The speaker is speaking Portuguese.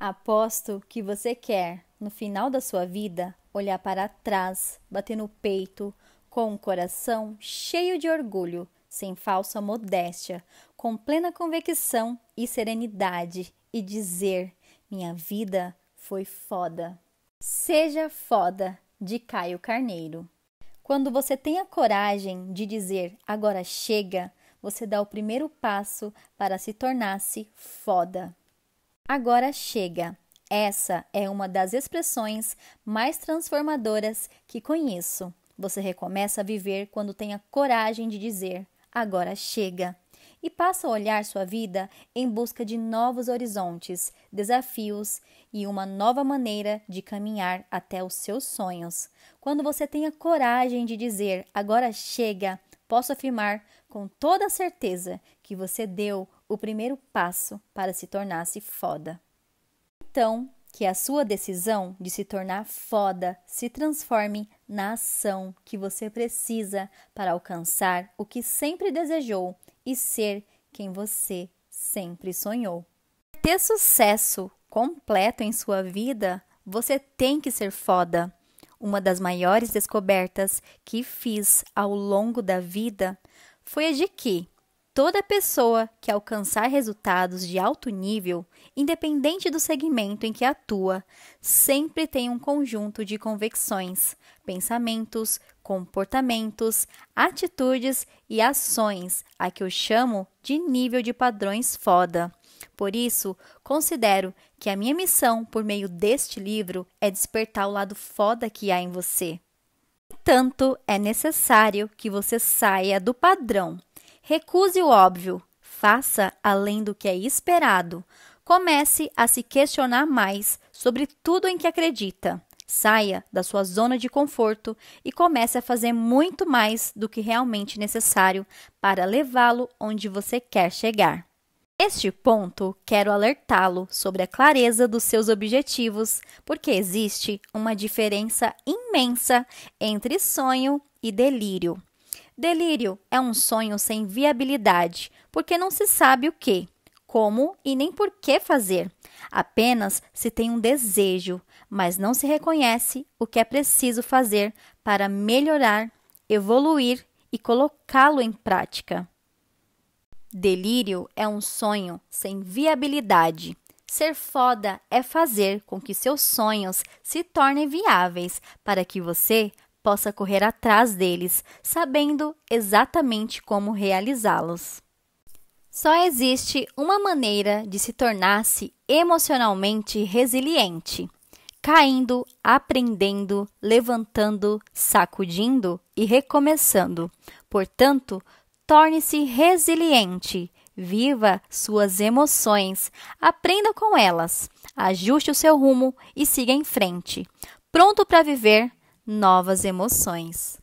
Aposto que você quer, no final da sua vida, olhar para trás, bater no peito, com o coração cheio de orgulho, sem falsa modéstia, com plena convicção e serenidade, e dizer: Minha vida foi foda. Seja foda, de Caio Carneiro. Quando você tem a coragem de dizer agora chega, você dá o primeiro passo para se tornar-se foda. Agora chega! Essa é uma das expressões mais transformadoras que conheço. Você recomeça a viver quando tem a coragem de dizer: agora chega! E passa a olhar sua vida em busca de novos horizontes, desafios e uma nova maneira de caminhar até os seus sonhos. Quando você tem a coragem de dizer: agora chega! Posso afirmar com toda certeza que você deu o primeiro passo para se tornar-se foda. Então, que a sua decisão de se tornar foda se transforme na ação que você precisa para alcançar o que sempre desejou e ser quem você sempre sonhou. Para ter sucesso completo em sua vida, você tem que ser foda. Uma das maiores descobertas que fiz ao longo da vida foi a de que Toda pessoa que alcançar resultados de alto nível, independente do segmento em que atua, sempre tem um conjunto de convicções, pensamentos, comportamentos, atitudes e ações, a que eu chamo de nível de padrões foda. Por isso, considero que a minha missão por meio deste livro é despertar o lado foda que há em você. Tanto é necessário que você saia do padrão Recuse o óbvio, faça além do que é esperado. Comece a se questionar mais sobre tudo em que acredita. Saia da sua zona de conforto e comece a fazer muito mais do que realmente necessário para levá-lo onde você quer chegar. Este ponto, quero alertá-lo sobre a clareza dos seus objetivos, porque existe uma diferença imensa entre sonho e delírio. Delírio é um sonho sem viabilidade, porque não se sabe o que, como e nem por que fazer. Apenas se tem um desejo, mas não se reconhece o que é preciso fazer para melhorar, evoluir e colocá-lo em prática. Delírio é um sonho sem viabilidade. Ser foda é fazer com que seus sonhos se tornem viáveis para que você possa correr atrás deles, sabendo exatamente como realizá-los. Só existe uma maneira de se tornar-se emocionalmente resiliente: caindo, aprendendo, levantando, sacudindo e recomeçando. Portanto, torne-se resiliente. Viva suas emoções, aprenda com elas, ajuste o seu rumo e siga em frente. Pronto para viver, novas emoções.